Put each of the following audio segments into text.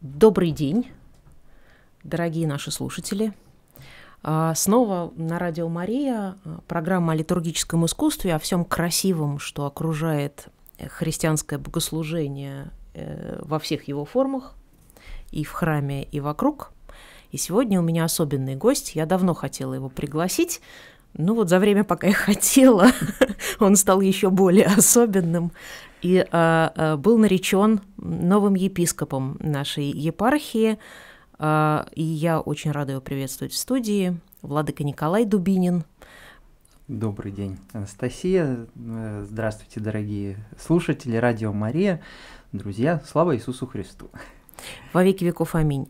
Добрый день, дорогие наши слушатели. А, снова на радио Мария а, программа о литургическом искусстве, о всем красивом, что окружает э, христианское богослужение э, во всех его формах, и в храме, и вокруг. И сегодня у меня особенный гость. Я давно хотела его пригласить, ну вот за время, пока я хотела, он стал еще более особенным и а, а, был наречен новым епископом нашей епархии. А, и я очень рада его приветствовать в студии. Владыка Николай Дубинин. Добрый день, Анастасия. Э, здравствуйте, дорогие слушатели Радио Мария, друзья. Слава Иисусу Христу. Во веки веков аминь.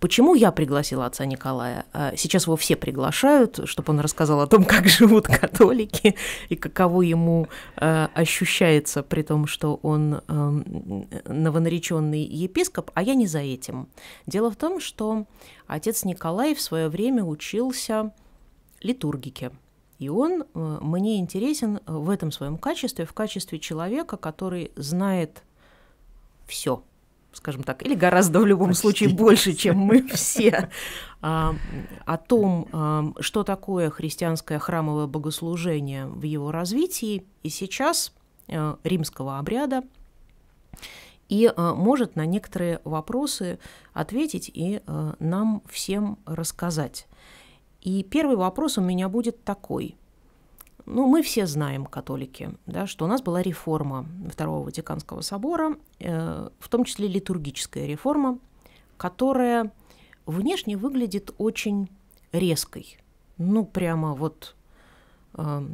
Почему я пригласила отца Николая? А, сейчас его все приглашают, чтобы он рассказал о том, как живут католики и каково ему а, ощущается, при том, что он эм, новонареченный епископ, а я не за этим. Дело в том, что отец Николай в свое время учился литургике. И он э, мне интересен в этом своем качестве, в качестве человека, который знает все – скажем так, или гораздо в любом Почти. случае больше, чем мы все, а, о том, а, что такое христианское храмовое богослужение в его развитии и сейчас э, римского обряда, и э, может на некоторые вопросы ответить и э, нам всем рассказать. И первый вопрос у меня будет такой – ну, мы все знаем, католики, да, что у нас была реформа Второго Ватиканского собора, э, в том числе литургическая реформа, которая внешне выглядит очень резкой. Ну, прямо вот э,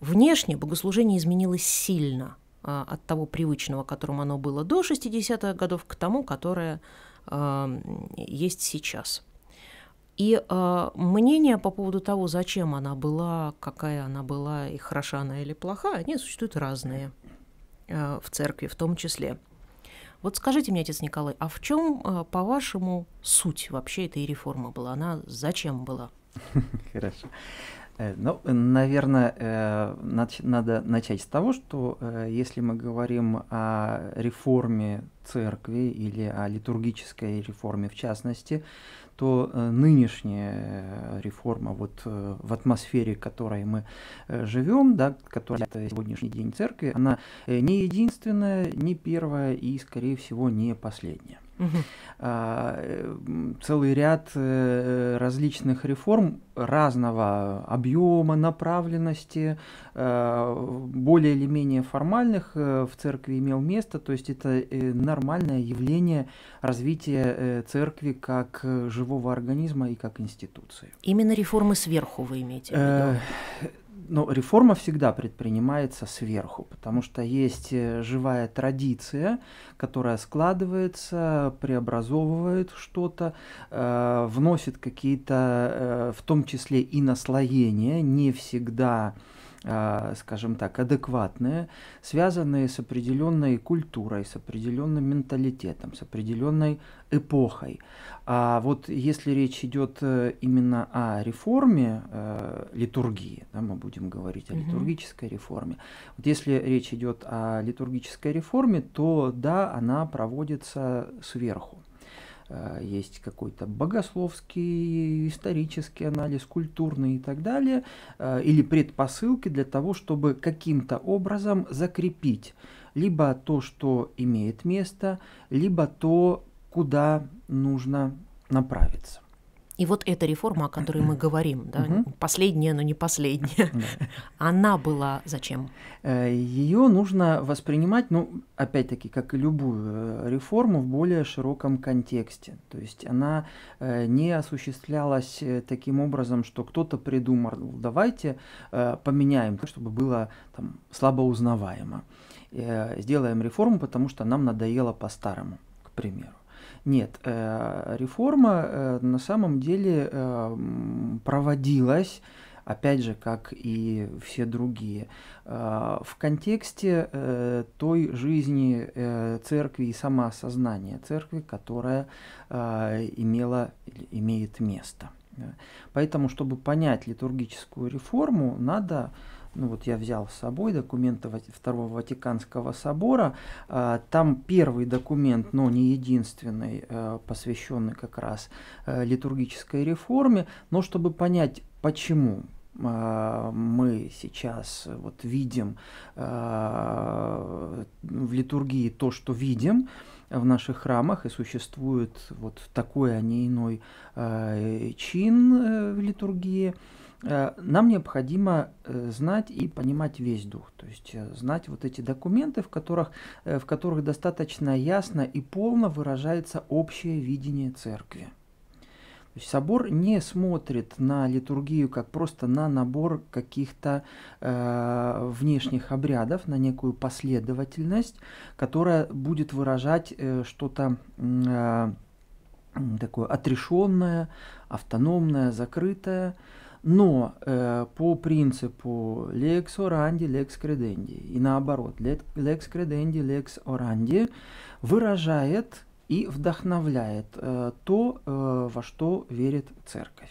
внешне богослужение изменилось сильно э, от того привычного, которым оно было до 60-х годов, к тому, которое э, есть сейчас – и э, мнение по поводу того, зачем она была, какая она была, и хороша она или плоха, они существуют разные э, в церкви в том числе. Вот скажите мне, отец Николай, а в чем, э, а, по-вашему, суть вообще этой реформы была? Она зачем была? Хорошо. Э, ну, наверное, э, надо начать с того, что э, если мы говорим о реформе церкви или о литургической реформе в частности, что э, нынешняя э, реформа вот э, в атмосфере, в которой мы живем, да, которая это сегодняшний день церкви, она не единственная, не первая и, скорее всего, не последняя. А, э, целый ряд э, различных реформ разного объема, направленности, э, более или менее формальных в церкви имел место. То есть это нормальное явление развития церкви как живого организма и как институции. Именно реформы сверху вы имеете в виду? Но ну, реформа всегда предпринимается сверху, потому что есть э, живая традиция, которая складывается, преобразовывает что-то, э, вносит какие-то, э, в том числе и наслоения, не всегда э, Э, скажем так, адекватные, связанные с определенной культурой, с определенным менталитетом, с определенной эпохой. А вот если речь идет э, именно о реформе э, литургии, да, мы будем говорить о литургической реформе, вот если речь идет о литургической реформе, то да, она проводится сверху. Э, есть какой-то богословский, исторический анализ, культурный и так далее, э, или предпосылки для того, чтобы каким-то образом закрепить либо то, что имеет место, либо то, куда нужно направиться. И вот эта реформа, о которой мы говорим, да, угу. последняя, но не последняя, она была зачем? Э, Ее нужно воспринимать, ну, опять-таки, как и любую э, реформу в более широком контексте. То есть она э, не осуществлялась таким образом, что кто-то придумал, давайте поменяем, чтобы было там, слабо узнаваемо. Сделаем реформу, потому что нам надоело по-старому, к примеру. Нет, э, реформа э, на самом деле э, проводилась опять же, как и все другие. В контексте той жизни церкви и самоосознания церкви, которая имела, имеет место. Поэтому, чтобы понять литургическую реформу, надо ну вот я взял с собой документы Второго Ватиканского собора. А, там первый документ, но не единственный, э, посвященный как раз э, литургической реформе. Но чтобы понять, почему а, мы сейчас вот видим а, в литургии то, что видим, в наших храмах и существует вот такой, а не иной э, чин в литургии – Э, нам необходимо э, знать и понимать весь дух, то есть э, знать вот эти документы, в которых, в которых достаточно ясно и полно выражается общее видение церкви. То есть собор не смотрит на литургию как просто на набор каких-то э, внешних обрядов, на некую последовательность, которая будет выражать э, что-то э, такое отрешенное, автономное, закрытое. Но э, по принципу lex orandi, lex credendi и наоборот, lex credendi, lex orandi выражает и вдохновляет э, то, э, во что верит церковь.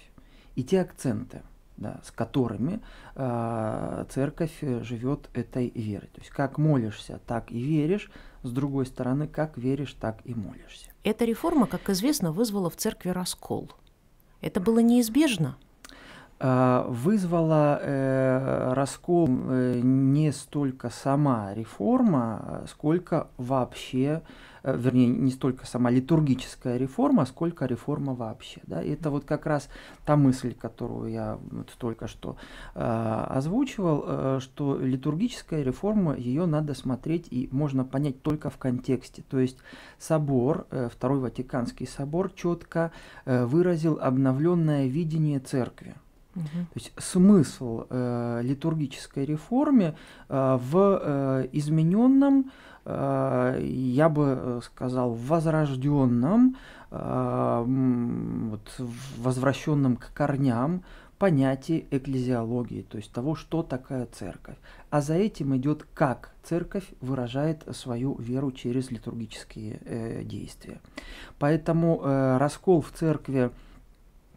И те акценты, да, с которыми э, церковь живет этой верой. То есть как молишься, так и веришь. С другой стороны, как веришь, так и молишься. Эта реформа, как известно, вызвала в церкви раскол. Это было неизбежно? Э, вызвала э, раскол э, не столько сама реформа, сколько вообще, вернее, не столько сама литургическая реформа, сколько реформа вообще. Да? это вот как раз та мысль, которую я вот только что озвучивал, что литургическая реформа, ее надо смотреть и можно понять только в контексте. То есть собор, Второй Ватиканский собор четко выразил обновленное видение церкви. Угу. То есть смысл э, литургической реформе э, в э, измененном, э, я бы э, сказал, возрожденном, э, вот, возвращенном к корням понятии экклезиологии, то есть того, что такая церковь. А за этим идет, как церковь выражает свою веру через литургические э, действия. Поэтому э, раскол в церкви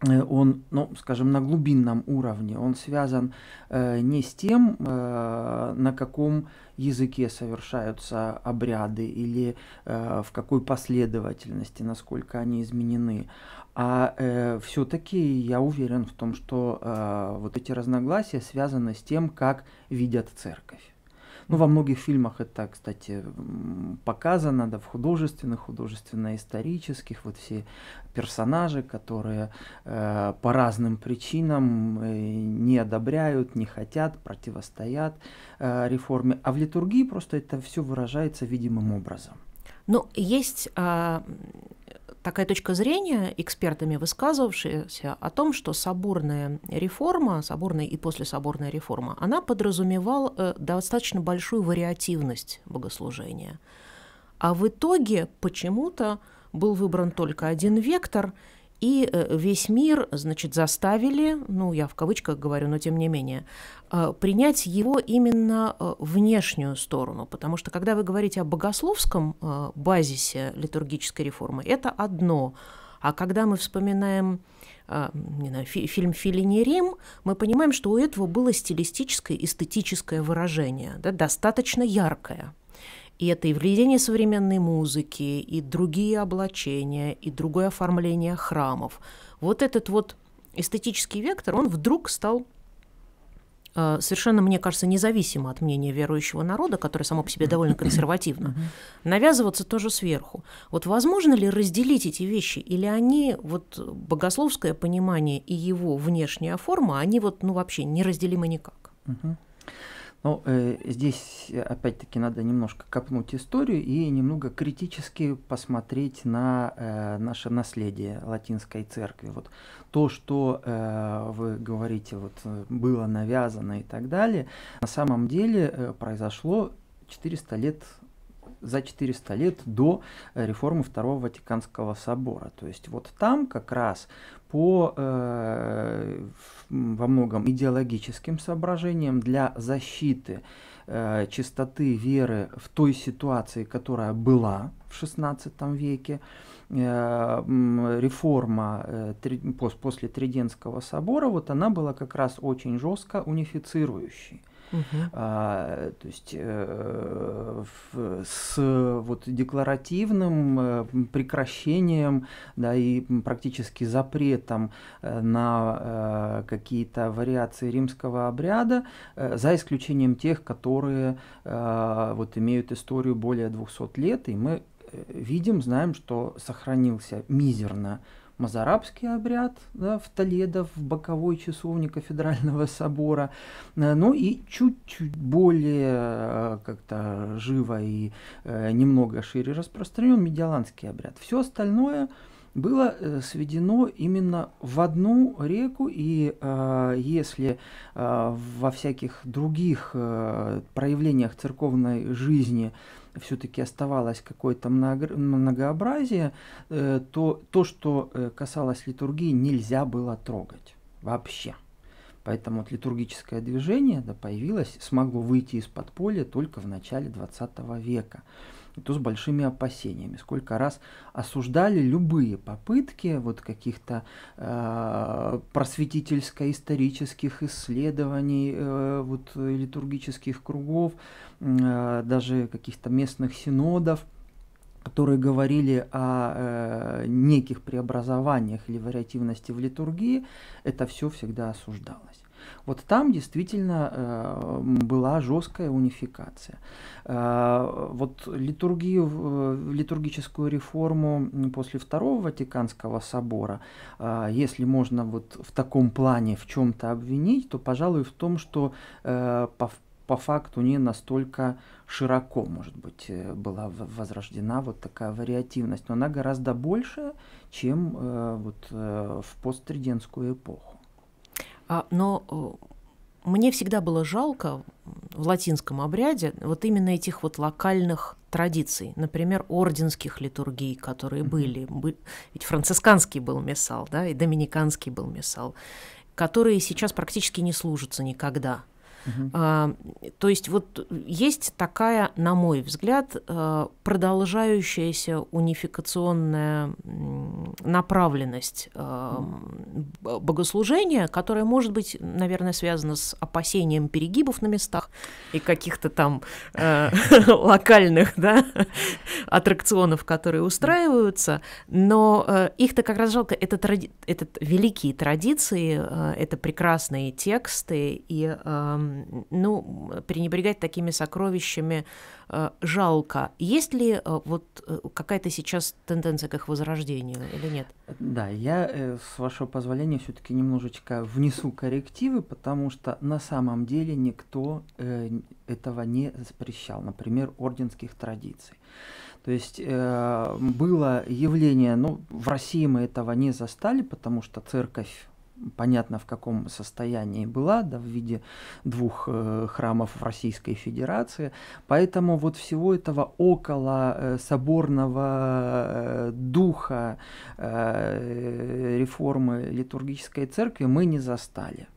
Э, он, ну, скажем, на глубинном уровне, он связан э, не с тем, э, на каком языке совершаются обряды или э, в какой последовательности, насколько они изменены, а э, все-таки я уверен в том, что э, вот эти разногласия связаны с тем, как видят церковь. Ну, во многих фильмах это, кстати, показано, да, в художественных, художественно-исторических, вот все персонажи, которые э, по разным причинам э, не одобряют, не хотят, противостоят э, реформе. А в литургии просто это все выражается видимым образом. Ну, есть... Э такая точка зрения, экспертами высказывавшаяся, о том, что соборная реформа, соборная и послесоборная реформа, она подразумевала э, достаточно большую вариативность богослужения. А в итоге почему-то был выбран только один вектор – и э, весь мир, значит, заставили, ну, я в кавычках говорю, но тем не менее, э, принять его именно э, внешнюю сторону. Потому что, когда вы говорите о богословском базисе литургической реформы, это одно. А когда мы вспоминаем не знаю, фи- фильм «Филини Рим», мы понимаем, что у этого было стилистическое, эстетическое выражение, да, достаточно яркое – и это и введение современной музыки, и другие облачения, и другое оформление храмов. Вот этот вот эстетический вектор, он вдруг стал э, совершенно, мне кажется, независимо от мнения верующего народа, которое само по себе довольно консервативно, навязываться тоже сверху. Вот возможно ли разделить эти вещи, или они, вот богословское понимание и его внешняя форма, они вот, ну, вообще неразделимы никак? Угу. Ну, э, здесь э, опять-таки надо немножко копнуть историю и немного критически посмотреть на э, наше наследие латинской церкви. Вот то, что э, вы говорите, вот э, было навязано и так далее, на самом деле э, произошло 400 лет за 400 лет до э, реформы Второго Ватиканского собора. То есть вот там как раз по э, во многом идеологическим соображениям для защиты э, чистоты веры в той ситуации, которая была в XVI веке, э, реформа э, после Триденского собора, вот она была как раз очень жестко унифицирующей. Угу. А, то есть э, в, с вот декларативным э, прекращением да, и практически запретом э, на э, какие-то вариации римского обряда, э, за исключением тех, которые э, вот имеют историю более 200 лет, и мы э, видим, знаем, что сохранился мизерно мазарабский обряд да, в Толедо, в боковой часовне кафедрального собора. Э, ну и чуть-чуть более э, как-то живо и э, немного шире распространен медиаланский обряд. Все остальное было сведено именно в одну реку, и э, если э, во всяких других э, проявлениях церковной жизни э, все-таки оставалось какое-то многообразие, э, то то, что э, касалось литургии, нельзя было трогать вообще. Поэтому вот литургическое движение да, появилось, смогло выйти из подполья только в начале 20 века и то с большими опасениями. Сколько раз осуждали любые попытки вот каких-то э, просветительско-исторических исследований э, вот, литургических кругов, э, даже каких-то местных синодов которые говорили о э, неких преобразованиях или вариативности в литургии, это все всегда осуждалось. Вот там действительно э, была жесткая унификация. Э, вот литургию, э, литургическую реформу после Второго Ватиканского собора, э, если можно вот в таком плане в чем-то обвинить, то, пожалуй, в том, что э, по по факту не настолько широко, может быть, э, была возрождена вот такая вариативность, но она гораздо больше, чем э, вот, э, в постридентскую эпоху. А, но э, мне всегда было жалко в латинском обряде вот именно этих вот локальных традиций, например, орденских литургий, которые были. Ведь францисканский был мессал, да, и доминиканский был мессал, которые сейчас практически не служатся никогда – Угу. А, то есть вот есть такая, на мой взгляд, э, продолжающаяся унификационная направленность э, богослужения, которая может быть, наверное, связана с опасением перегибов на местах и каких-то там э, локальных да, аттракционов, которые устраиваются, но их-то как раз жалко. Это, великие традиции, это прекрасные тексты и эм, ну, пренебрегать такими сокровищами э, жалко. Есть ли э, вот э, какая-то сейчас тенденция к их возрождению или нет? Да, я, с вашего позволения, все-таки немножечко внесу коррективы, потому что на самом деле никто этого не запрещал, например, орденских традиций. То есть э, было явление, ну, в России мы этого не застали, потому что церковь понятно в каком состоянии была, да, в виде двух э, храмов в Российской Федерации. Поэтому вот всего этого около э, соборного э, духа э, реформы литургической церкви мы не застали.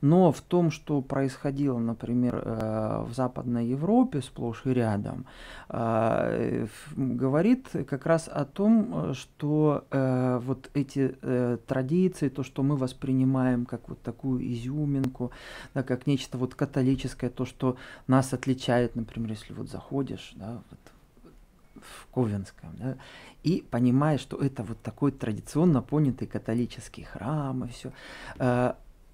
Но в том, что происходило, например, э, в Западной Европе сплошь и рядом, э, говорит как раз о том, э, что вот эти традиции, то, что мы воспринимаем как вот такую изюминку, да, как нечто вот католическое, то, что нас отличает, например, если вот заходишь, да, вот в Ковенском, да, и понимаешь, что это вот такой традиционно понятый католический храм и все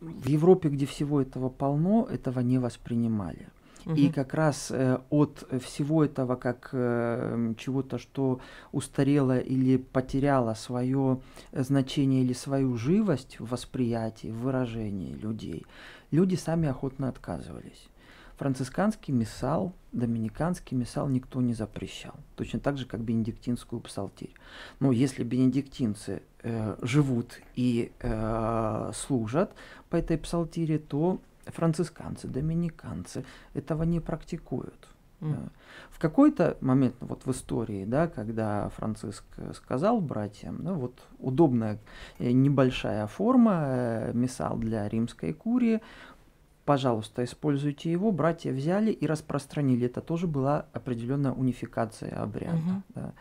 в Европе, где всего этого полно, этого не воспринимали. И как раз э, от всего этого, как э, чего-то, что устарело или потеряло свое э, значение или свою живость в восприятии, в выражении людей, люди сами охотно отказывались. Францисканский миссал, доминиканский миссал никто не запрещал. Точно так же, как бенедиктинскую псалтирь. Но если бенедиктинцы э, живут и э, служат по этой псалтире, то францисканцы, доминиканцы этого не практикуют. Mm. В какой-то момент вот в истории, да, когда Франциск сказал братьям, ну вот удобная э, небольшая форма, э, мисал для римской курии, Пожалуйста, используйте его. Братья взяли и распространили. Это тоже была определенная унификация обряда. Угу. Да.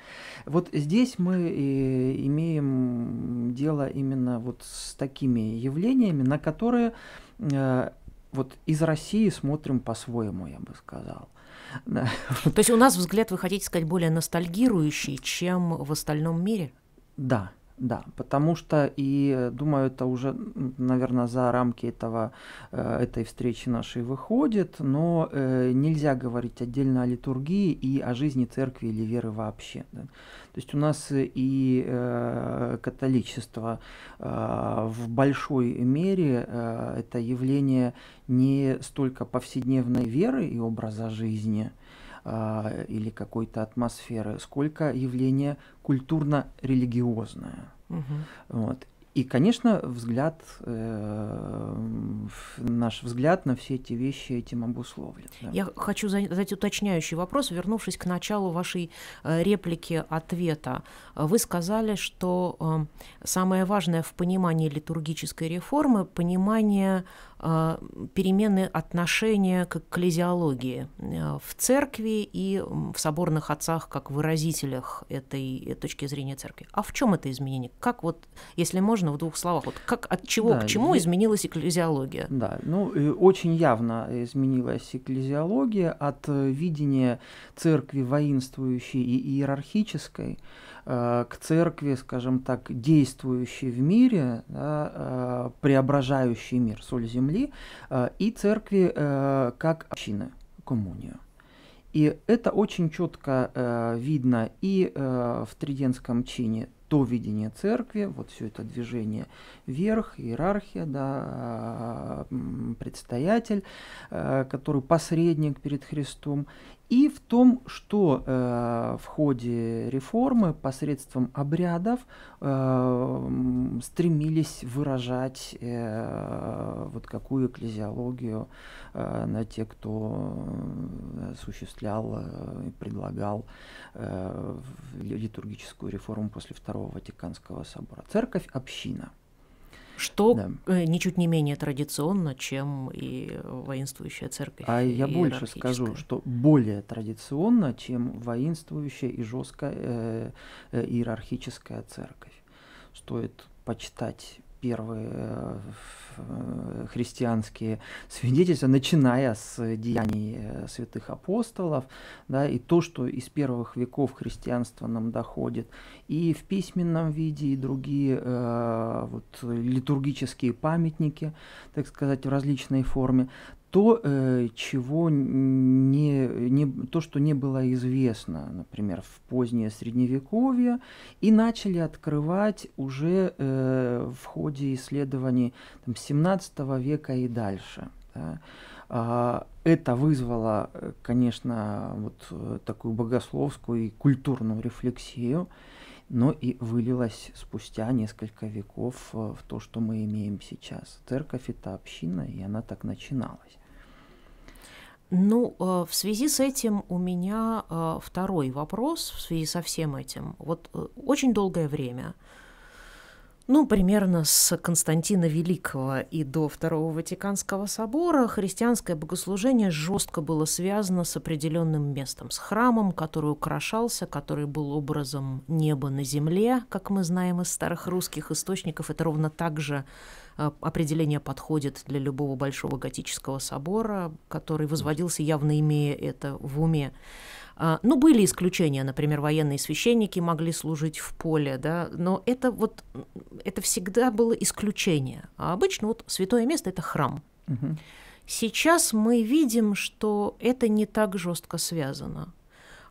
Вот здесь мы э, имеем дело именно вот с такими явлениями, на которые э, вот из России смотрим по-своему, я бы сказал. То есть у нас взгляд, вы хотите сказать, более ностальгирующий, чем в остальном мире? Да, да, потому что и думаю, это уже, наверное, за рамки этого, э, этой встречи нашей выходит, но э, нельзя говорить отдельно о литургии и о жизни церкви или веры вообще. Да. То есть у нас и э, католичество а, в большой мере это явление не столько повседневной веры и образа жизни – э, или какой-то атмосферы, сколько явление культурно-религиозное. Угу. Вот. И, конечно, взгляд, э, наш взгляд на все эти вещи этим обусловлен. Да. Я хочу задать уточняющий вопрос, вернувшись к началу вашей э, реплики ответа. Вы сказали, что эм, самое важное в понимании литургической реформы – понимание э, перемены отношения к экклезиологии э, в церкви и в соборных отцах как выразителях этой э, точки зрения церкви. А в чем это изменение? Как вот, если можно, в двух словах, вот как от чего да, к чему и... изменилась экклезиология? Да, ну очень явно изменилась экклезиология от видения церкви воинствующей и иерархической Э, к церкви, скажем так, действующей в мире, да, э, преображающей мир, соль земли, э, и церкви как общины, коммунию. И это очень четко видно и в Триденском чине то видение церкви, вот все это движение вверх, иерархия, да, предстоятель, который посредник перед Христом, и в том, что э, в ходе реформы посредством обрядов э, стремились выражать э, вот какую экклезиологию э, на те, кто э, осуществлял э, и э, предлагал э, литургическую реформу после Второго Ватиканского собора. Церковь – община – что да. Э, ничуть не менее традиционно, чем и воинствующая церковь. А я больше скажу, что более традиционно, чем воинствующая и жесткая э, э, иерархическая церковь. Стоит почитать первые э, христианские свидетельства, начиная с деяний э, святых апостолов, да, и то, что из первых веков христианства нам доходит, и в письменном виде, и другие э, вот, литургические памятники, так сказать, в различной форме то, э, чего не, не, то, что не было известно, например, в позднее Средневековье, и начали открывать уже э, в ходе исследований там, 17 века и дальше. Да. А, это вызвало, э, конечно, вот э, такую богословскую и культурную рефлексию, но и вылилось спустя несколько веков в то, что мы имеем сейчас. Церковь – это община, и она так начиналась. Ну, э, в связи с этим у меня э, второй вопрос, в связи со всем этим. Вот э, очень долгое время ну, примерно с Константина Великого и до Второго Ватиканского собора христианское богослужение жестко было связано с определенным местом, с храмом, который украшался, который был образом неба на земле, как мы знаем из старых русских источников. Это ровно так же э, определение подходит для любого большого готического собора, который возводился явно имея это в уме. А, ну, были исключения, например, военные священники могли служить в поле, да, но это вот, это всегда было исключение. А обычно вот святое место – это храм. Угу. Сейчас мы видим, что это не так жестко связано.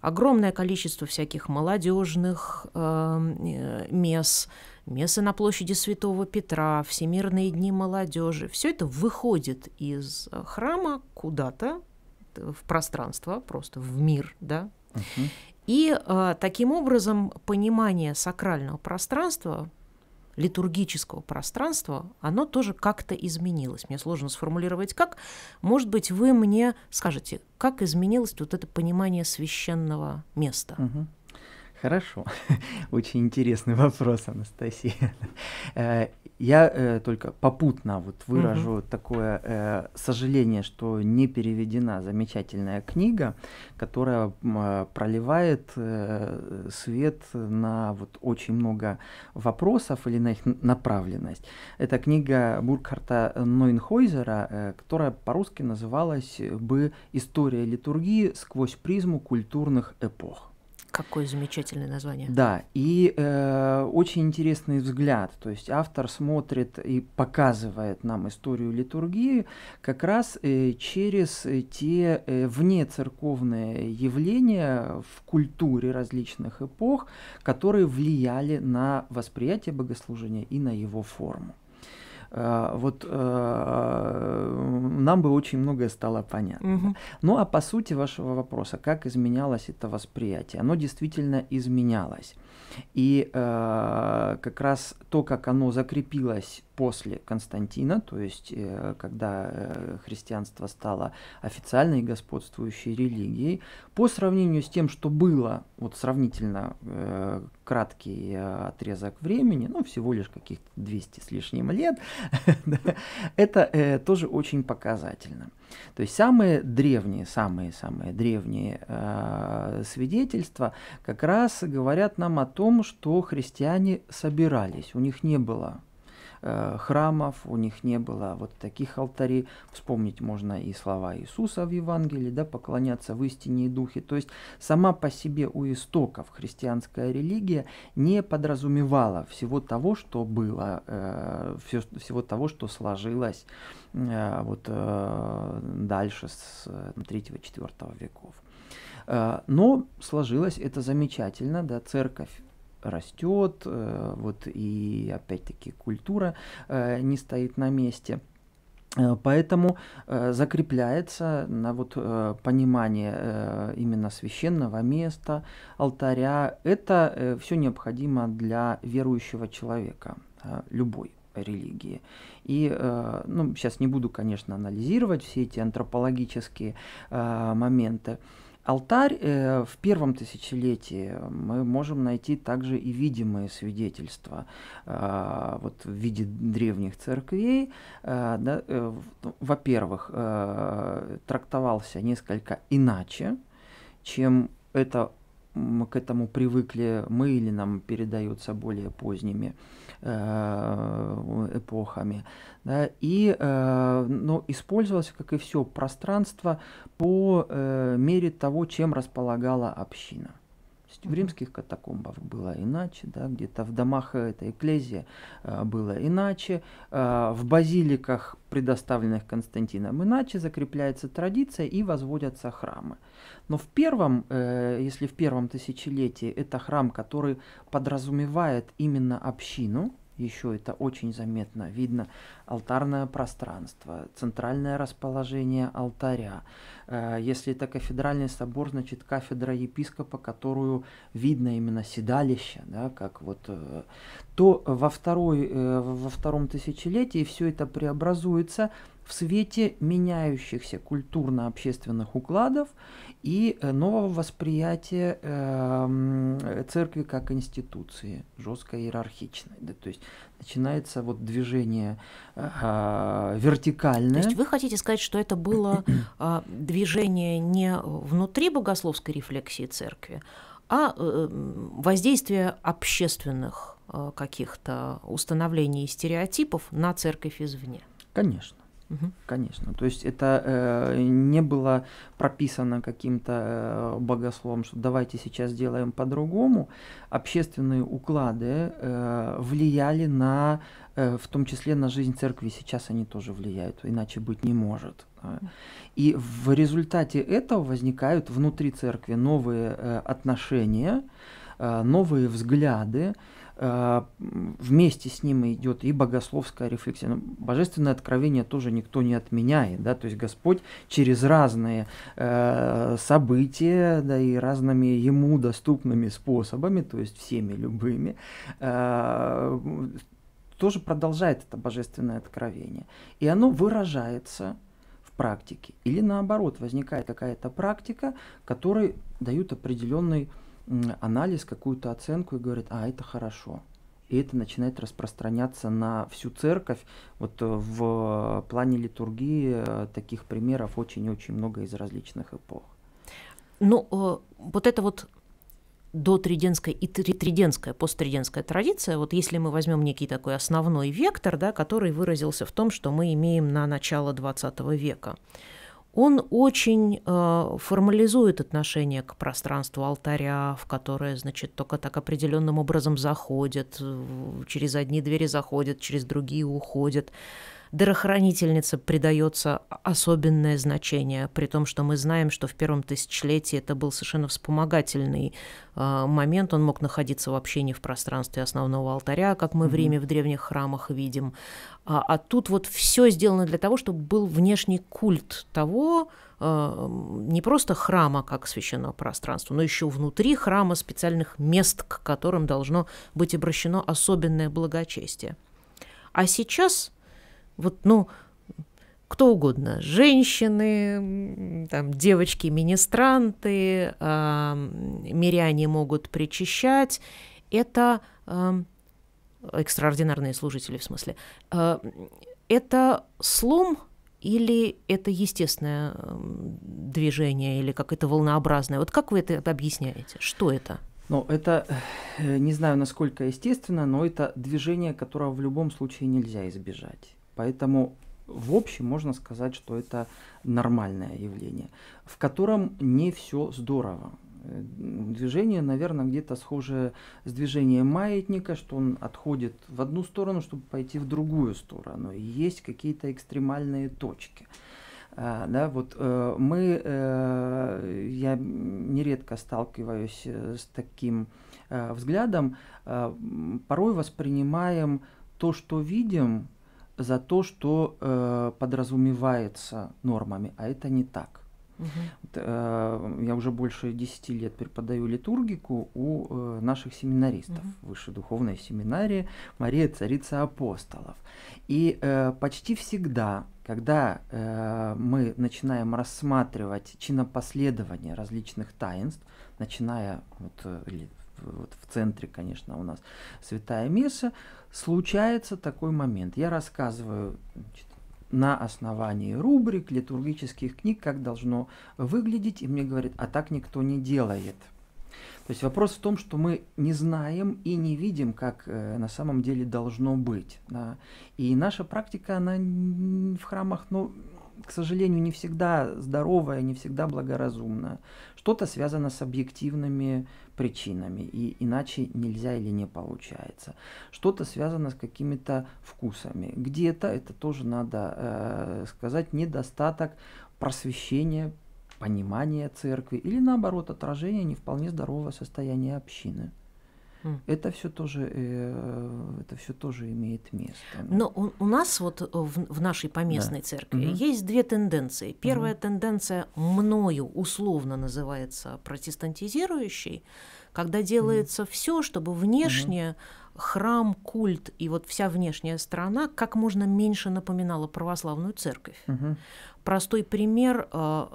Огромное количество всяких молодежных эм, э, мес, мессы на площади Святого Петра, Всемирные дни молодежи, все это выходит из э, храма куда-то в пространство, просто в мир, да. uh И э, таким образом понимание сакрального пространства, литургического пространства, оно тоже как-то изменилось. Мне сложно сформулировать, как. Может быть, вы мне скажете, как изменилось вот это понимание священного места? Угу. Хорошо. Очень интересный вопрос, Анастасия. Э, я э, только попутно вот выражу угу. такое э, сожаление, что не переведена замечательная книга, которая э, проливает э, свет на вот очень много вопросов или на их направленность. Это книга Буркхарта Нойнхойзера, э, которая по-русски называлась бы «История литургии сквозь призму культурных эпох». Какое замечательное название. Да, и э, очень интересный взгляд. То есть автор смотрит и показывает нам историю литургии как раз э, через э, те э, внецерковные явления в культуре различных эпох, которые влияли на восприятие богослужения и на его форму. А, вот а, нам бы очень многое стало понятно. Угу. Ну а по сути вашего вопроса, как изменялось это восприятие? Оно действительно изменялось. И а, как раз то, как оно закрепилось после Константина, то есть э, когда э, христианство стало официальной господствующей религией, по сравнению с тем, что было, вот сравнительно э, краткий отрезок времени, ну всего лишь каких-то 200 с лишним лет, это тоже очень показательно. То есть самые древние, самые-самые древние свидетельства как раз говорят нам о том, что христиане собирались. У них не было Э, храмов, у них не было вот таких алтарей. Вспомнить можно и слова Иисуса в Евангелии, да, поклоняться в истине и духе. То есть сама по себе у истоков христианская религия не подразумевала всего того, что было, э, всего того, что сложилось э, вот э, дальше с 3-4 веков. Э, но сложилось это замечательно, да, церковь растет, э, вот и опять-таки культура э, не стоит на месте. Э, поэтому закрепляется на вот понимание именно священного места, алтаря. Это все необходимо для верующего человека, любой религии. И, ну, сейчас не буду, конечно, анализировать все эти антропологические моменты, Алтарь э, в первом тысячелетии мы можем найти также и видимые свидетельства э, вот в виде древних церквей. Э, да, э, во-первых, э, трактовался несколько иначе, чем это к этому привыкли мы или нам передаются более поздними э, э эпохами. Да, и, э, но использовалось, как и все, пространство по э, мере того, чем располагала община есть в римских катакомбах было иначе, да, где-то в домах этой эклезии э, было иначе, э, в базиликах, предоставленных Константином, иначе закрепляется традиция и возводятся храмы. Но в первом, э, если в первом тысячелетии это храм, который подразумевает именно общину, еще это очень заметно видно алтарное пространство, центральное расположение алтаря. Э, если это кафедральный собор, значит кафедра епископа, которую видно именно седалище, да, как вот, э, то во, второй, э, во втором тысячелетии все это преобразуется в свете меняющихся культурно-общественных укладов и нового восприятия э, церкви как институции, жестко иерархичной. Да, то есть начинается вот движение а, вертикальное. То есть вы хотите сказать, что это было а, движение не внутри богословской рефлексии церкви, а э, э воздействие общественных э, каких-то установлений и стереотипов на церковь извне? Конечно. Конечно. То есть это э, не было прописано каким-то э, богословом, что давайте сейчас сделаем по-другому. Общественные уклады э, влияли на, э, в том числе на жизнь церкви. Сейчас они тоже влияют, иначе быть не может. И в результате этого возникают внутри церкви новые э, отношения, э, новые взгляды. Э, вместе с ним идет и богословская рефлексия. Но божественное откровение тоже никто не отменяет, да, то есть Господь через разные э, события, да, и разными ему доступными способами, то есть всеми любыми, э, тоже продолжает это божественное откровение. И оно выражается в практике. Или наоборот, возникает какая-то практика, которой дают определенный анализ, какую-то оценку и говорит, а это хорошо. И это начинает распространяться на всю церковь. Вот э, в плане литургии э, таких примеров очень-очень много из различных эпох. Ну, э, вот это вот дотриденская и триденская, посттриденская традиция, вот если мы возьмем некий такой основной вектор, да, который выразился в том, что мы имеем на начало XX века, он очень э, формализует отношение к пространству алтаря, в которое, значит, только так определенным образом заходят, через одни двери заходят, через другие уходят дарохранительнице придается особенное значение, при том, что мы знаем, что в первом тысячелетии это был совершенно вспомогательный э, момент. Он мог находиться вообще не в пространстве основного алтаря, как мы mm-hmm. в Риме в древних храмах видим. А, а тут вот все сделано для того, чтобы был внешний культ того, а, не просто храма как священного пространства, но еще внутри храма специальных мест, к которым должно быть обращено особенное благочестие. А сейчас вот, ну, кто угодно, женщины, там, девочки-министранты, э, миряне могут причащать. Это э, экстраординарные служители, в смысле. Э, это слом или это естественное движение, или как это волнообразное? Вот как вы это объясняете? Что это? Ну, это, э, не знаю, насколько естественно, но это движение, которого в любом случае нельзя избежать. Поэтому в общем можно сказать, что это нормальное явление, в котором не все здорово. Э, движение, наверное, где-то схожее с движением маятника, что он отходит в одну сторону, чтобы пойти в другую сторону. И есть какие-то экстремальные точки. А, да, вот э, мы, э, я нередко сталкиваюсь э, с таким э, взглядом, порой воспринимаем то, что видим, за то, что э, подразумевается нормами, а это не так. Угу. Э, я уже больше 10 лет преподаю литургику у э, наших семинаристов угу. высшей духовной семинарии Мария Царица Апостолов. И э, почти всегда, когда э, мы начинаем рассматривать чинопоследование различных таинств, начиная вот, э, вот в центре, конечно, у нас Святая Месса, случается такой момент. Я рассказываю значит, на основании рубрик, литургических книг, как должно выглядеть, и мне говорят, а так никто не делает. То есть вопрос в том, что мы не знаем и не видим, как э, на самом деле должно быть. Да? И наша практика, она в храмах, ну, к сожалению, не всегда здоровая, не всегда благоразумная. Что-то связано с объективными причинами, и иначе нельзя или не получается. Что-то связано с какими-то вкусами. Где-то, это тоже надо э, сказать, недостаток просвещения, понимания церкви или наоборот отражение не вполне здорового состояния общины. Это все тоже, э, это все тоже имеет место. Но у, у нас вот э, в, в нашей поместной да. церкви mm есть две тенденции. Первая mm тенденция мною условно называется протестантизирующей, когда делается mm все, чтобы внешне mm храм, культ и вот вся внешняя сторона как можно меньше напоминала православную церковь. mm Простой пример. Э,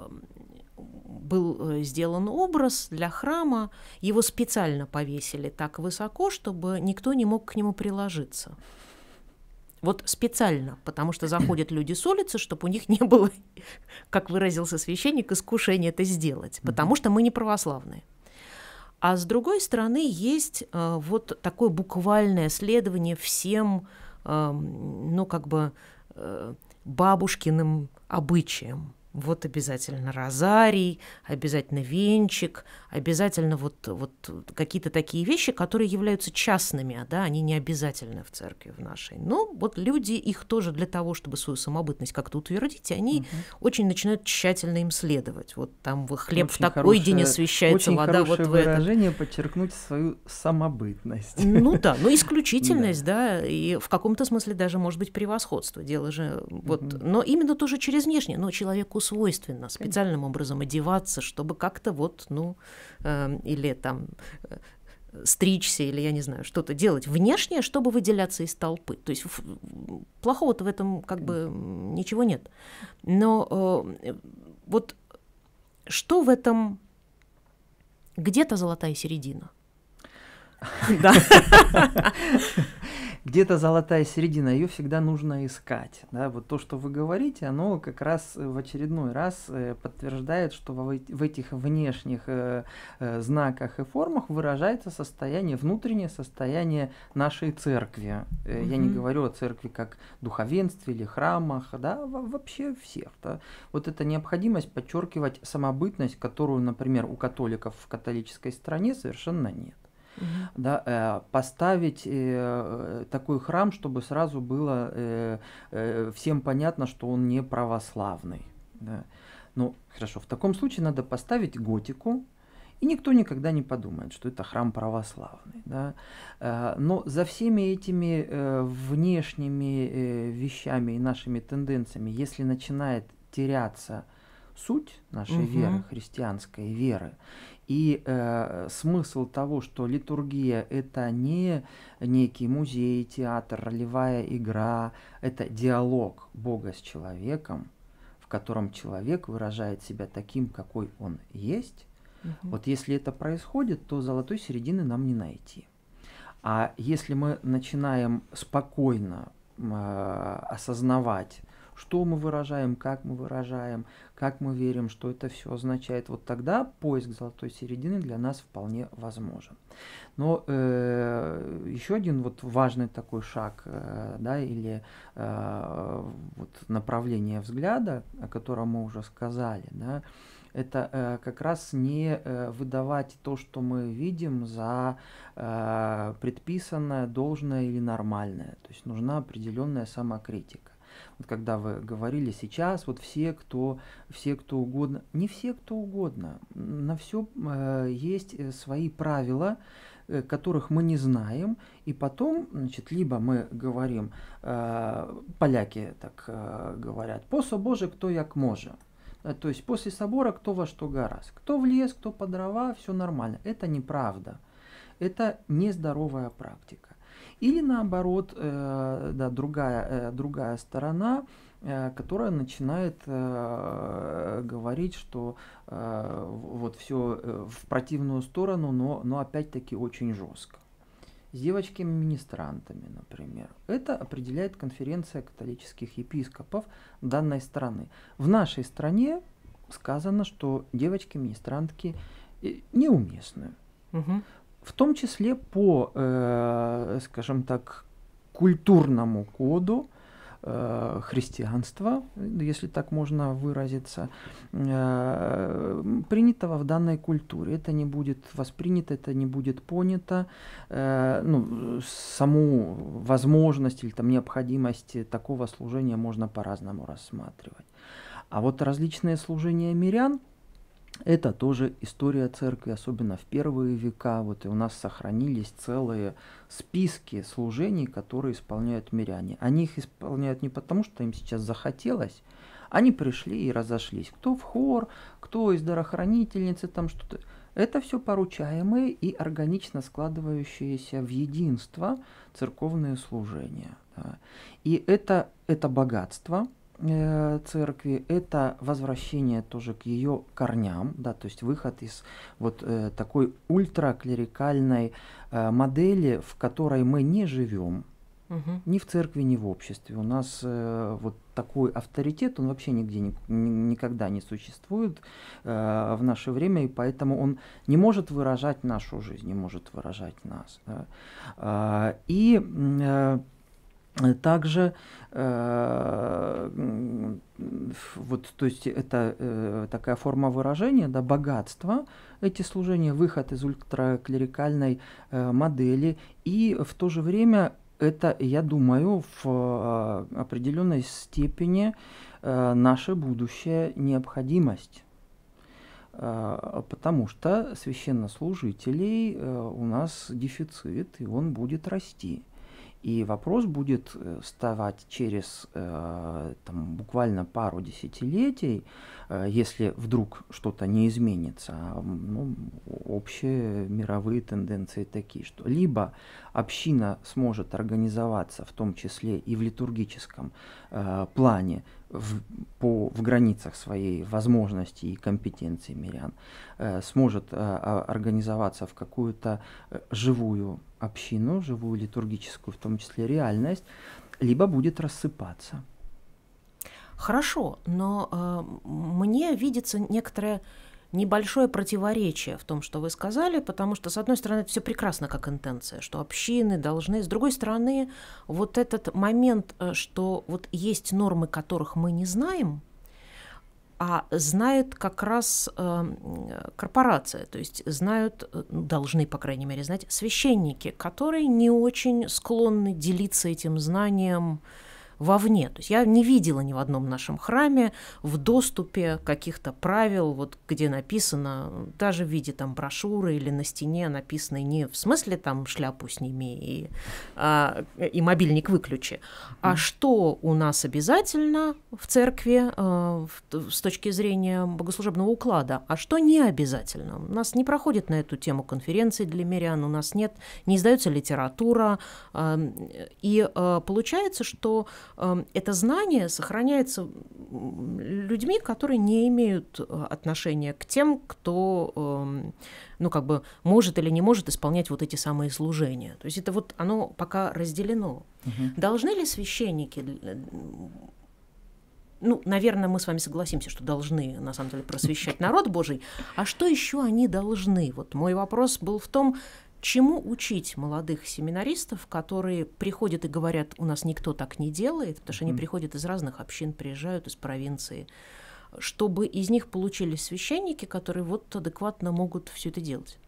был э, сделан образ для храма, его специально повесили так высоко, чтобы никто не мог к нему приложиться. Вот специально, потому что заходят люди с улицы, чтобы у них не было, как выразился священник, искушения это сделать, потому что мы не православные. А с другой стороны, есть э, вот такое буквальное следование всем, э, ну, как бы, э, бабушкиным обычаям вот обязательно розарий, обязательно венчик, обязательно вот, вот какие-то такие вещи, которые являются частными, а, да, они не обязательны в церкви в нашей. Но вот люди их тоже для того, чтобы свою самобытность как-то утвердить, они угу. очень начинают тщательно им следовать. Вот там в хлеб очень в такой хорошее, день освещается, очень вода вот в этом. подчеркнуть свою самобытность. Ну да, ну исключительность, да, и в каком-то смысле даже может быть превосходство. Дело же вот, но именно тоже через внешнее, но человеку человеку свойственно специальным образом одеваться, чтобы как-то вот, ну, э, или там э, стричься или, я не знаю, что-то делать внешнее, чтобы выделяться из толпы. То есть плохого-то в этом как бы ничего нет. Но э, вот что в этом... Где-то золотая середина. Да. где-то золотая середина, ее всегда нужно искать. Да? Вот то, что вы говорите, оно как раз э, в очередной раз э, подтверждает, что в этих внешних э, знаках и формах выражается состояние, внутреннее состояние нашей церкви. Mm-hmm. Я не говорю о церкви как духовенстве или храмах, да, вообще всех. Да? Вот эта необходимость подчеркивать самобытность, которую, например, у католиков в католической стране совершенно нет угу. да, э, поставить э, такой храм, чтобы сразу было э, э, всем понятно, что он не православный. Да. Ну, хорошо, в таком случае надо поставить готику, и никто никогда не подумает, что это храм православный. Да? Э, но за всеми этими э, внешними э, вещами и нашими тенденциями, если начинает теряться суть нашей угу. веры, христианской веры, и э, смысл того, что литургия это не некий музей, театр, ролевая игра, это диалог Бога с человеком, в котором человек выражает себя таким, какой он есть. Угу. Вот если это происходит, то золотой середины нам не найти. А если мы начинаем спокойно э, осознавать что мы выражаем, как мы выражаем, как мы верим, что это все означает, вот тогда поиск золотой середины для нас вполне возможен. Но э, еще один вот важный такой шаг, э, да, или э, вот направление взгляда, о котором мы уже сказали, да, это э, как раз не э, выдавать то, что мы видим, за э, предписанное, должное или нормальное. То есть нужна определенная самокритика вот когда вы говорили сейчас, вот все, кто, все, кто угодно, не все, кто угодно, на все э, есть э, свои правила, э, которых мы не знаем, и потом, значит, либо мы говорим, э, поляки так э, говорят, по Боже, кто як може, э, то есть после собора кто во что гораз, Кто в лес, кто по дрова, все нормально. Это неправда. Это нездоровая практика. Или наоборот, э, да, другая, э, другая сторона, э, которая начинает э, говорить, что э, вот все э, в противную сторону, но, но опять-таки очень жестко. С девочками-министрантами, например. Это определяет конференция католических епископов данной страны. В нашей стране сказано, что девочки-министрантки э, неуместны. Угу в том числе по, э, скажем так, культурному коду э, христианства, если так можно выразиться, э, принятого в данной культуре. Это не будет воспринято, это не будет понято. Э, ну, саму возможность или там необходимость такого служения можно по-разному рассматривать. А вот различные служения мирян – это тоже история церкви, особенно в первые века. Вот и у нас сохранились целые списки служений, которые исполняют миряне. Они их исполняют не потому, что им сейчас захотелось, они пришли и разошлись. Кто в хор, кто из дарохранительницы, там что-то. Это все поручаемые и органично складывающиеся в единство церковные служения. Да. И это, это богатство – Э, церкви, это возвращение тоже к ее корням, да, то есть выход из вот э, такой ультраклерикальной э, модели, в которой мы не живем, угу. ни в церкви, ни в обществе. У нас э, вот такой авторитет, он вообще нигде ни, ни, никогда не существует э, в наше время, и поэтому он не может выражать нашу жизнь, не может выражать нас. Да. А, э, и э, также э, вот, то есть это э, такая форма выражения, да, богатство, эти служения, выход из ультраклерикальной э, модели, и в то же время это, я думаю, в э, определенной степени э, наше будущее необходимость э, потому что священнослужителей э, у нас дефицит, и он будет расти. И вопрос будет э, вставать через э, там, буквально пару десятилетий, э, если вдруг что-то не изменится. А, ну, общие мировые тенденции такие, что либо община сможет организоваться, в том числе и в литургическом плане, в, по, в границах своей возможности и компетенции мирян, сможет а, организоваться в какую-то живую общину, живую литургическую, в том числе реальность, либо будет рассыпаться. Хорошо, но э, мне видится некоторое небольшое противоречие в том, что вы сказали, потому что, с одной стороны, это все прекрасно как интенция, что общины должны, с другой стороны, вот этот момент, э, что вот есть нормы, которых мы не знаем, а знает как раз эм, корпорация, то есть знают, э, ну, должны, по крайней мере, знать священники, которые не очень склонны делиться этим знанием вовне. То есть я не видела ни в одном нашем храме в доступе каких-то правил, вот где написано, даже в виде там брошюры или на стене написано не в смысле там шляпу сними и, а, и мобильник выключи, а что у нас обязательно в церкви а, с точки зрения богослужебного уклада, а что не обязательно. У нас не проходит на эту тему конференции для мирян, у нас нет, не издается литература, а, и а, получается, что Эм, это знание сохраняется людьми, которые не имеют э, отношения к тем, кто, эм, ну, как бы, может или не может исполнять вот эти самые служения. То есть это вот оно пока разделено. Угу. Должны ли священники э, ну, наверное, мы с вами согласимся, что должны, на самом деле, просвещать народ Божий. А что еще они должны? Вот мой вопрос был в том, Чему учить молодых семинаристов, которые приходят и говорят, у нас никто так не делает, потому что они приходят из разных общин, приезжают из провинции, чтобы из них получились священники, которые вот адекватно могут все это делать?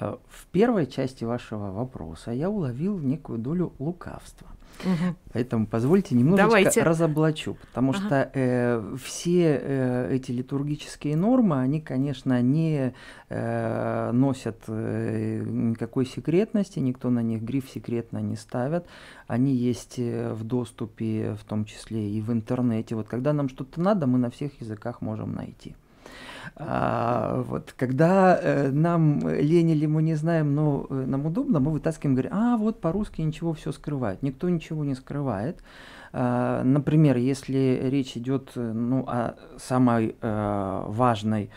Э, в первой части вашего вопроса я уловил некую долю лукавства. Угу. Поэтому позвольте немножечко Давайте. разоблачу, потому ага. что э, все э, эти литургические нормы, они, конечно, не э, носят э, никакой секретности, никто на них гриф секретно не ставит. Они есть э, в доступе, в том числе и в интернете. Вот когда нам что-то надо, мы на всех языках можем найти. А, вот, когда э, нам лень или мы не знаем, но э, нам удобно, мы вытаскиваем, говорим, а вот по-русски ничего все скрывает. Никто ничего не скрывает. А, например, если речь идет э, ну, о самой э, важной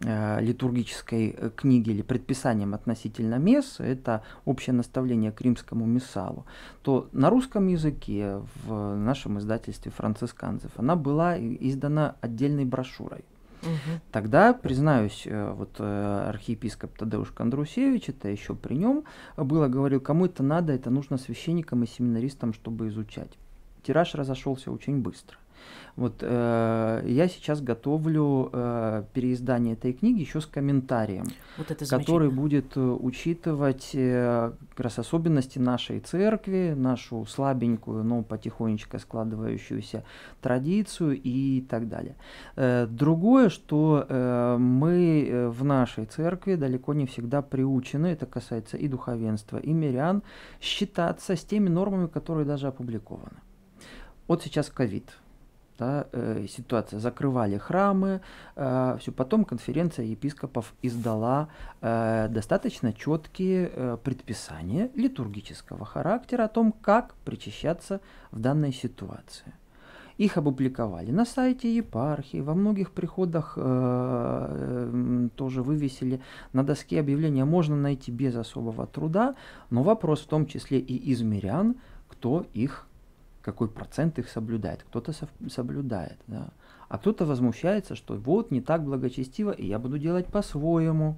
э, литургической э, книги или предписанием относительно мессы, это общее наставление к римскому мессалу, то на русском языке в нашем издательстве «Францисканцев» она была издана отдельной брошюрой. Угу. Тогда, признаюсь, э, вот э, архиепископ Тадеуш Кондрусевич, это еще при нем было, говорил, кому это надо, это нужно священникам и семинаристам, чтобы изучать. Тираж разошелся очень быстро. Вот э, я сейчас готовлю э, переиздание этой книги еще с комментарием, вот это который будет э, учитывать э, как раз особенности нашей церкви, нашу слабенькую, но потихонечку складывающуюся традицию и так далее. Э, другое, что э, мы э, в нашей церкви далеко не всегда приучены, это касается и духовенства, и мирян, считаться с теми нормами, которые даже опубликованы. Вот сейчас ковид да, э, ситуация. Закрывали храмы, э, все. Потом конференция епископов издала э, достаточно четкие э, предписания литургического характера о том, как причащаться в данной ситуации. Их опубликовали на сайте епархии, во многих приходах э, тоже вывесили на доске объявления, можно найти без особого труда, но вопрос в том числе и измерян, кто их какой процент их соблюдает. Кто-то соблюдает, да. А кто-то возмущается, что вот не так благочестиво, и я буду делать по-своему.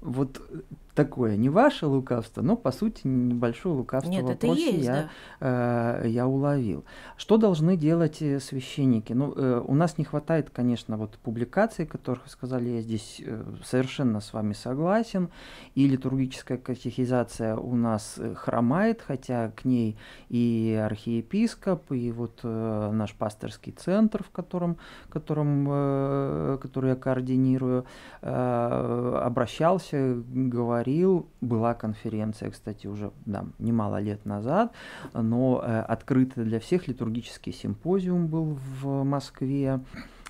Вот э, такое не ваше лукавство, но по сути небольшое лукавство Нет, в вопросе это есть, я, да. э, я уловил. Что должны делать э, священники? Ну, э, у нас не хватает, конечно, вот публикаций, которых вы сказали, я здесь э, совершенно с вами согласен, и литургическая катехизация у нас э, хромает, хотя к ней и архиепископ, и вот э, наш пасторский центр, в котором, котором э, который я координирую, э, обращался, говорил говорил, была конференция, кстати, уже да, немало лет назад, но э, открытый для всех литургический симпозиум был в Москве.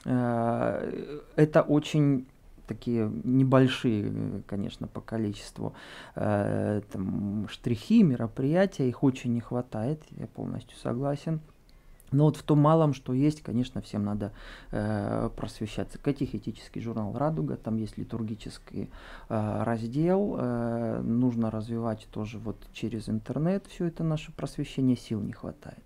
Э, это очень такие небольшие, конечно, по количеству э, там, штрихи, мероприятия, их очень не хватает, я полностью согласен. Но вот в том малом, что есть, конечно, всем надо э, просвещаться. Катехетический журнал «Радуга», там есть литургический э, раздел. Э, нужно развивать тоже вот через интернет все это наше просвещение, сил не хватает.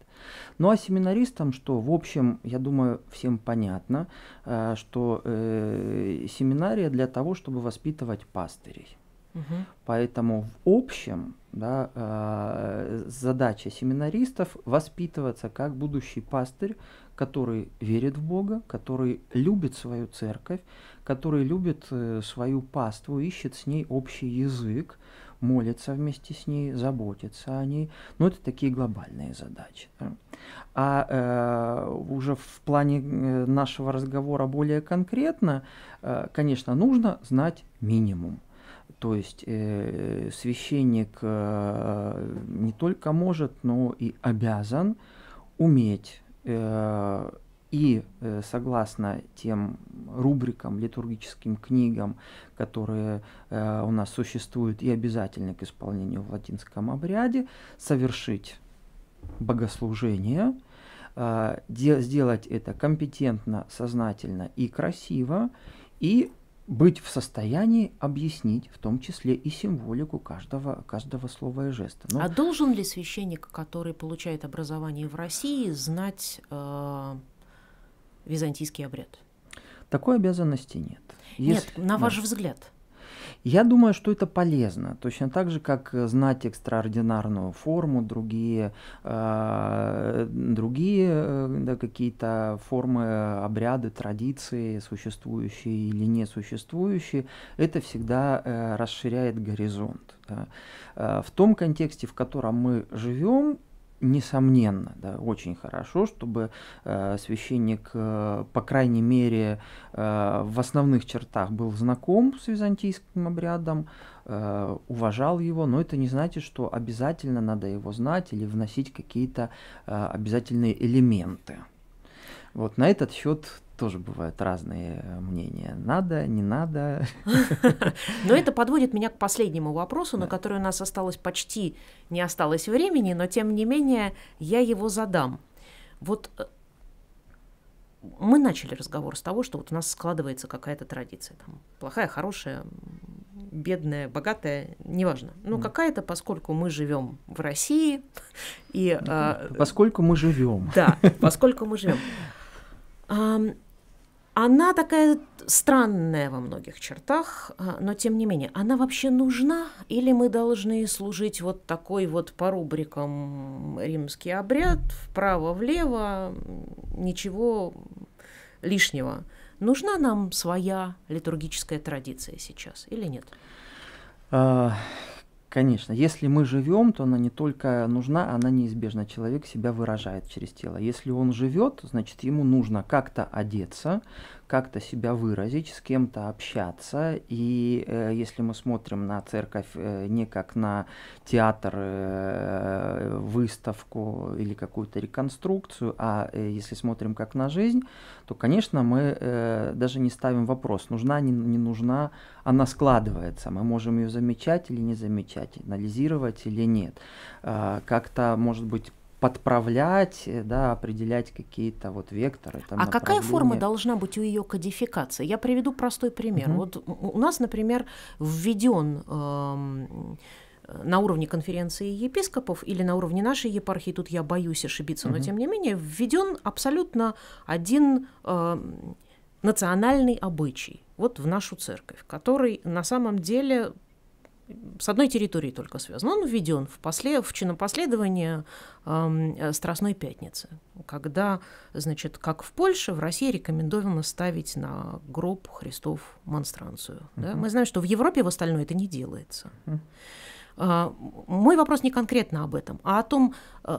Ну а семинаристам что? В общем, я думаю, всем понятно, э, что э, семинария для того, чтобы воспитывать пастырей. Угу. Поэтому в общем да, э, задача семинаристов воспитываться как будущий пастырь, который верит в Бога, который любит свою церковь, который любит э, свою паству, ищет с ней общий язык, молится вместе с ней, заботится о ней. Но ну, это такие глобальные задачи. Да. А э, уже в плане э, нашего разговора более конкретно, э, конечно, нужно знать минимум. То есть э, священник э, не только может, но и обязан уметь э, и э, согласно тем рубрикам, литургическим книгам, которые э, у нас существуют и обязательны к исполнению в латинском обряде, совершить богослужение, э, сделать это компетентно, сознательно и красиво, и быть в состоянии объяснить, в том числе и символику каждого, каждого слова и жеста. Но... Ну, а должен ли священник, который получает образование в России, знать э, византийский обряд? Такой обязанности нет. Если... Нет, на ваш да. взгляд. Я думаю, что это полезно, точно так же, как э, знать экстраординарную форму, другие, э, другие э, да, какие-то формы, э, обряды, традиции, существующие или несуществующие, это всегда э, расширяет горизонт. Да. В том контексте, в котором мы живем, несомненно, да, очень хорошо, чтобы э, священник, э, по крайней мере, э, в основных чертах был знаком с византийским обрядом, э, уважал его, но это не значит, что обязательно надо его знать или вносить какие-то э, обязательные элементы. Вот на этот счет тоже бывают разные э, мнения. Надо, не надо. Но это подводит меня к последнему вопросу, на который у нас осталось почти не осталось времени, но тем не менее я его задам. Вот э, мы начали разговор с того, что вот у нас складывается какая-то традиция, там, плохая, хорошая, бедная, богатая, неважно. Ну, какая-то, поскольку мы живем в России и... Э, поскольку мы живем. Да, поскольку мы живем. Она такая странная во многих чертах, а, но тем не менее, она вообще нужна или мы должны служить вот такой вот по рубрикам римский обряд, вправо-влево, ничего лишнего? Нужна нам своя литургическая традиция сейчас или нет? А, Конечно, если мы живем, то она не только нужна, она неизбежна. Человек себя выражает через тело. Если он живет, значит ему нужно как-то одеться, как-то себя выразить, с кем-то общаться. И э, если мы смотрим на церковь э, не как на театр, э, выставку или какую-то реконструкцию, а э, если смотрим как на жизнь, то, конечно, мы э, даже не ставим вопрос, нужна, не, не нужна, она складывается. Мы можем ее замечать или не замечать, анализировать или нет. Э, как-то, может быть, подправлять, э, да, определять какие-то вот векторы. Там, а какая форма должна быть у ее кодификации? Я приведу простой пример. Угу. Вот у нас, например, введен э, эм, на уровне конференции епископов или на уровне нашей епархии, тут я боюсь ошибиться, угу. но тем не менее введен абсолютно один э, национальный обычай вот в нашу церковь, который на самом деле с одной территорией только связан. Он введен в, после в чинопоследование эм, э, Страстной Пятницы, когда, значит, как в Польше, в России рекомендовано ставить на гроб Христов монстранцию. Uh-huh. Да? Мы знаем, что в Европе в остальное это не делается. Uh-huh. Э, мой вопрос не конкретно об этом, а о том, э,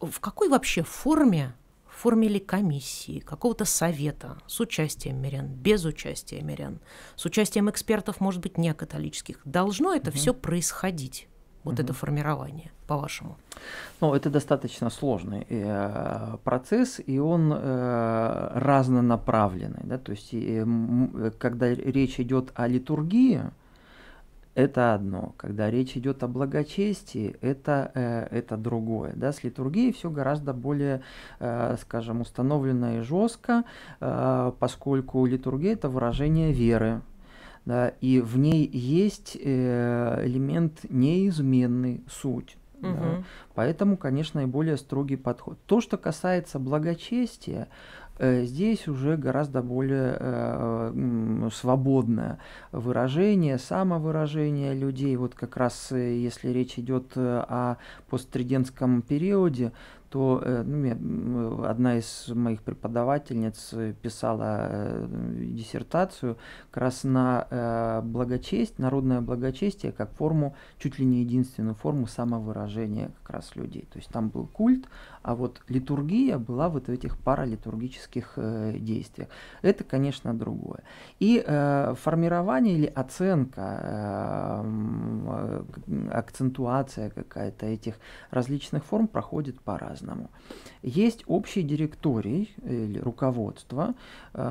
в какой вообще форме форме комиссии, какого-то совета с участием мирян, без участия мирян, с участием экспертов, может быть, не католических. Должно это угу. все происходить, вот угу. это формирование, по-вашему? Ну, это достаточно сложный э, процесс, и он э, разнонаправленный. Да? То есть, когда речь идет о литургии, это одно. Когда речь идет о благочестии, это, э, это другое. Да? С литургией все гораздо более, э, скажем, установлено и жестко, э, поскольку литургия это выражение веры. Да, и в ней есть э, элемент неизменный, суть. Угу. Да? Поэтому, конечно, и более строгий подход. То, что касается благочестия, Э, здесь уже гораздо более э, свободное выражение, самовыражение людей. Вот как раз э, если речь идет о посттридентском периоде, то ну, одна из моих преподавательниц писала диссертацию как раз на благочесть, народное благочестие как форму, чуть ли не единственную форму самовыражения как раз людей. То есть там был культ, а вот литургия была вот в этих паралитургических э, действиях. Это, конечно, другое. И э, формирование или оценка, эм, э, акцентуация какая-то этих различных форм проходит по-разному. Есть общий директорий э, или руководство э,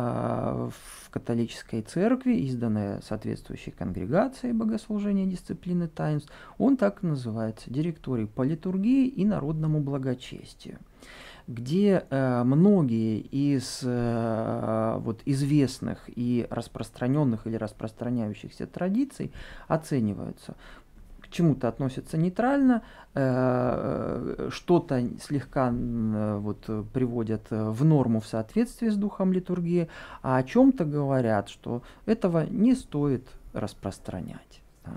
в католической церкви, изданное соответствующей конгрегацией богослужения дисциплины таинств. Он так называется директорий по литургии и народному благочестию где э, многие из э, вот известных и распространенных или распространяющихся традиций оцениваются к чему-то относятся нейтрально, э, э, что-то слегка э, вот, приводят в норму в соответствии с духом литургии, а о чем-то говорят, что этого не стоит распространять. Да.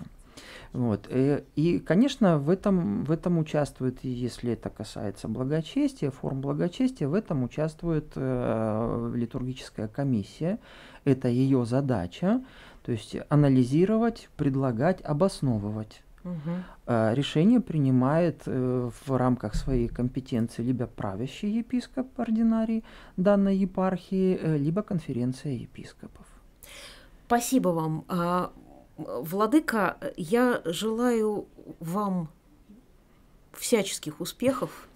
Вот. И, и, конечно, в этом, в этом участвует, если это касается благочестия, форм благочестия, в этом участвует э, литургическая комиссия. Это ее задача, то есть анализировать, предлагать, обосновывать а, решение принимает э, в рамках своей компетенции либо правящий епископ ординарий данной епархии, э, либо конференция епископов. Спасибо вам. А, владыка, я желаю вам всяческих успехов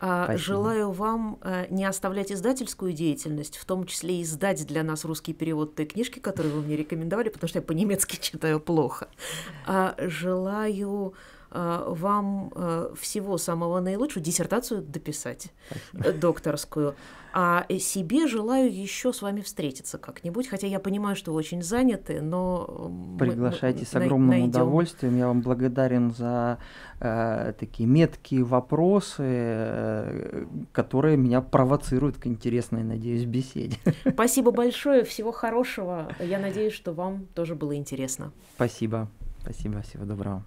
а, Спасибо. Желаю вам э, не оставлять издательскую деятельность, в том числе издать для нас русский перевод той книжки, которую вы мне рекомендовали, потому что я по-немецки читаю плохо. А, желаю Э, вам э, всего самого наилучшего диссертацию дописать э, докторскую. А себе желаю еще с вами встретиться как-нибудь, хотя я понимаю, что вы очень заняты, но... Приглашайте мы, с огромным найдем. удовольствием. Я вам благодарен за э, такие меткие вопросы, э, которые меня провоцируют к интересной, надеюсь, беседе. Спасибо большое, всего хорошего. Я надеюсь, что вам тоже было интересно. Спасибо, спасибо, всего доброго.